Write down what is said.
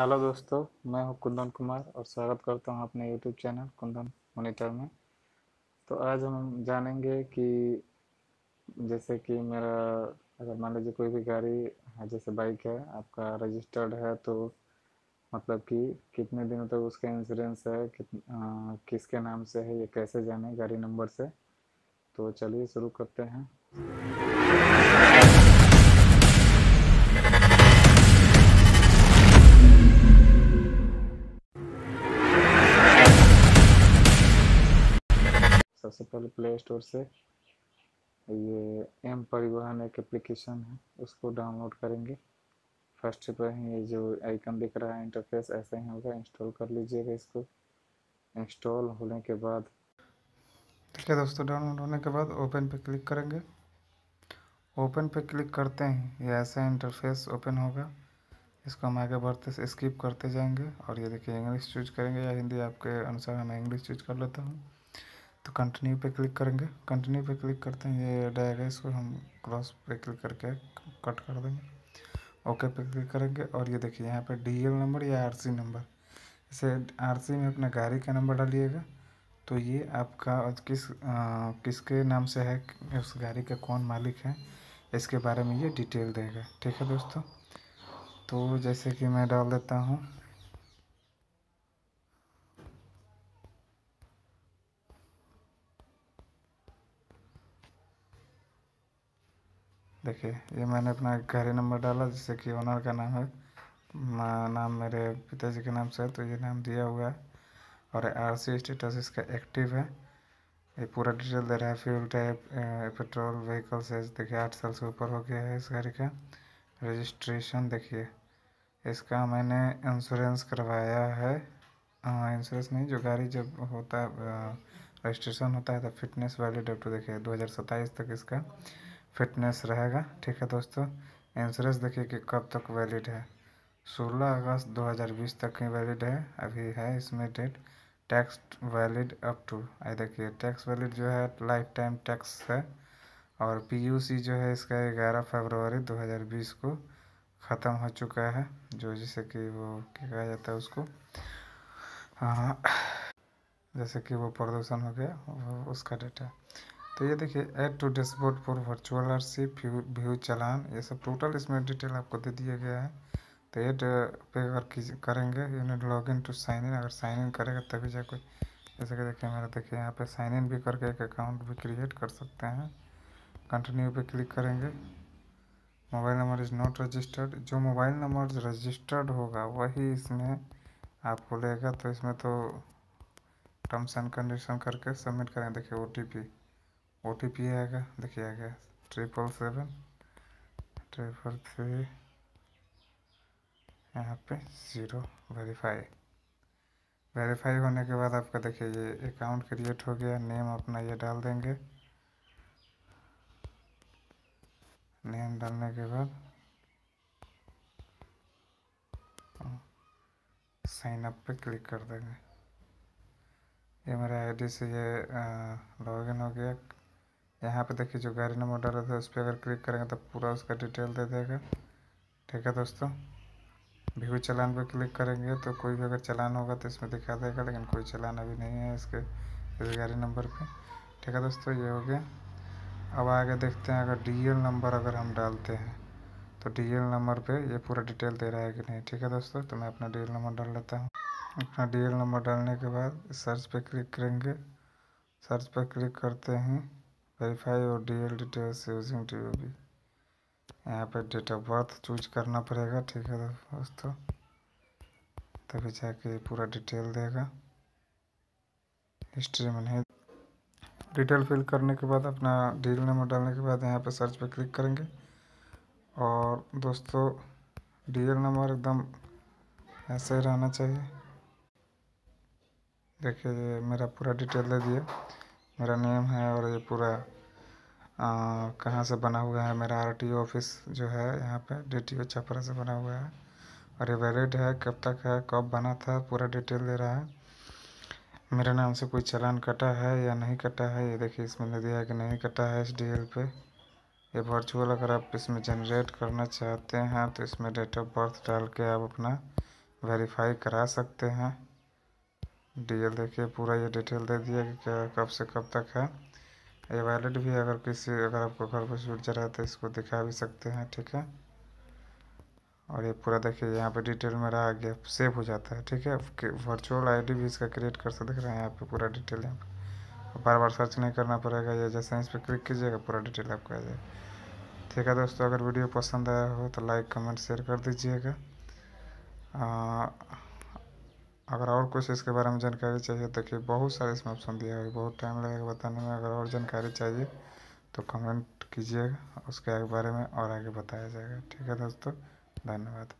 hello दोस्तों मैं हूं कुंदन कुमार और स्वागत करता हूं अपने यूट्यूब चैनल कुंदन मोनिटर में तो आज हम जानेंगे कि जैसे कि मेरा अगर मान लीजिए कोई भी गाड़ी है जैसे बाइक है आपका रजिस्टर्ड है तो मतलब कि कितने दिनों तक तो उसका इंश्योरेंस है कि, आ, किसके नाम से है ये कैसे जाने गाड़ी नंबर से तो चलिए शुरू करते हैं गूगल प्ले स्टोर से ये एम परिवहन एक एप्लीकेशन है उसको डाउनलोड करेंगे फर्स्ट पर ही ये जो आइकन दिख रहा है इंटरफेस ऐसा ही होगा इंस्टॉल कर लीजिएगा इसको इंस्टॉल होने के बाद ठीक है दोस्तों डाउनलोड होने के बाद ओपन पे क्लिक करेंगे ओपन पे क्लिक करते हैं ये ऐसा इंटरफेस ओपन होगा इसको हम आगे बढ़ते स्किप करते जाएंगे और ये देखिए इंग्लिश चूज करेंगे या हिंदी आपके अनुसार मैं इंग्लिश चूज कर लेता हूँ तो कंटिन्यू पे क्लिक करेंगे कंटिन्यू पे क्लिक करते हैं ये रहेगा इसको हम क्रॉस पे क्लिक करके कट कर देंगे ओके पे क्लिक करेंगे और ये देखिए यहाँ पे डी नंबर या आरसी नंबर इसे आरसी में अपना गाड़ी का नंबर डालिएगा तो ये आपका किस आ, किसके नाम से है उस गाड़ी का कौन मालिक है इसके बारे में ये डिटेल देगा ठीक है दोस्तों तो जैसे कि मैं डाल देता हूँ देखिए ये मैंने अपना गाड़ी नंबर डाला जैसे कि ओनर का नाम है नाम मेरे पिताजी के नाम से है तो ये नाम दिया हुआ है और आरसी स्टेटस इसका एक्टिव है ये पूरा डिटेल दे रहा है फ्यूल टाइप पेट्रोल व्हीकल से देखिए आठ साल से ऊपर हो गया है इस गाड़ी का रजिस्ट्रेशन देखिए इसका मैंने इंश्योरेंस करवाया है इंश्योरेंस नहीं जो गाड़ी जब होता है रजिस्ट्रेशन होता है तो फिटनेस वैलिड अप देखिए दो हज़ार सत्ताईस तक इसका फिटनेस रहेगा ठीक है दोस्तों इंश्योरेंस देखिए कि कब तक वैलिड है सोलह अगस्त 2020 तक ही वैलिड है अभी है इसमें date tax valid up to आई देखिए टैक्स वैलिड जो है लाइफ टाइम टैक्स है और पीयूसी जो है इसका ग्यारह फरवरी 2020 को ख़त्म हो चुका है जो जैसे कि वो क्या कहा जाता है उसको हाँ जैसे कि वो प्रदूषण हो गया वो उसका डेटा तो ये देखिए add to dashboard for virtual R C view challan ये सब टोटल इसमें डिटेल आपको दे दिया गया है तो एड पे अगर करेंगे unit log in to sign in अगर साइन इन करेगा तभी जाकर जैसे कि देखिए मेरा देखिए यहाँ पे साइन इन भी करके एक अकाउंट भी क्रिएट कर सकते हैं कंटिन्यू पे क्लिक करेंगे mobile number is not registered जो मोबाइल नंबर रजिस्टर्ड होगा वही इसमें आपको लेगा तो इसमें तो टर्म्स एंड कंडीशन करके सबमिट करेंगे देखिए ओ ओ टी पी आएगा देखिए आ गया ट्रिपल सेवन ट्रिपल थ्री यहाँ पे ज़ीरो वेरीफाई वेरीफाई होने के बाद आपका देखिए ये अकाउंट क्रिएट हो गया नेम अपना ये डाल देंगे नेम डालने के बाद साइन अप पे क्लिक कर देंगे ये मेरा आईडी से ये लॉगिन हो गया यहाँ पे देखिए जो गाड़ी नंबर डाला था उस पर अगर क्लिक करेंगे तो पूरा उसका डिटेल दे देगा ठीक है दोस्तों व्यू चलान पर क्लिक करेंगे तो कोई भी अगर चलान होगा तो इसमें दिखा देगा लेकिन कोई चलान अभी नहीं है इसके इस गाड़ी नंबर पर ठीक है दोस्तों ये हो गया अब आगे देखते हैं अगर डी नंबर अगर हम डालते हैं तो डी नंबर पर ये पूरा डिटेल दे रहा है कि नहीं ठीक है दोस्तों तो मैं अपना डी नंबर डाल लेता हूँ अपना डी नंबर डालने के बाद सर्च पर क्लिक करेंगे सर्च पर क्लिक करते हैं वेरीफाई और डीएल डिटेल्स यूजिंग टीओबी यहाँ पर डेट ऑफ बर्थ चूज करना पड़ेगा ठीक है दोस्तों तभी जाके पूरा डिटेल देगा हिस्ट्री में नहीं डिटेल फिल करने के बाद अपना डील नंबर डालने के बाद यहाँ पर सर्च पर क्लिक करेंगे और दोस्तों डीएल नंबर एकदम ऐसे ही रहना चाहिए देखिए मेरा पूरा डिटेल दे दिया मेरा नेम है और ये पूरा कहाँ से बना हुआ है मेरा आर टी ओ ऑफिस जो है यहाँ पे डी टी ओ छपरा से बना हुआ है और ये वैलिड है कब तक है कब बना था पूरा डिटेल दे रहा है मेरे नाम से कोई चलान कटा है या नहीं कटा है ये देखिए इसमें दे दिया है कि नहीं कटा है एच डी एल पे ये वर्चुअल अगर आप इसमें जनरेट करना चाहते हैं तो इसमें डेट ऑफ बर्थ डाल के आप अपना वेरीफाई करा सकते हैं डीएल देखिए पूरा ये डिटेल दे दिया कि क्या कब से कब तक है ये वैलेट भी अगर किसी अगर आपको घर पर सूट है तो इसको दिखा भी सकते हैं ठीक है और ये पूरा देखिए यहाँ पे डिटेल मेरा आ गया सेव हो जाता है ठीक है वर्चुअल आईडी भी इसका क्रिएट कर सकते देख रहे हैं यहाँ पे पूरा डिटेल यहाँ पर बार बार सर्च नहीं करना पड़ेगा ये जैसे इस पर क्लिक कीजिएगा पूरा डिटेल आपको आ जाएगा ठीक है दोस्तों अगर वीडियो पसंद आया हो तो लाइक कमेंट शेयर कर दीजिएगा अगर और कुछ इसके बारे में जानकारी चाहिए तो कि बहुत सारे इसमें ऑप्शन दिया हुआ है बहुत टाइम लगेगा बताने में अगर और जानकारी चाहिए तो कमेंट कीजिएगा उसके बारे में और आगे बताया जाएगा ठीक है दोस्तों धन्यवाद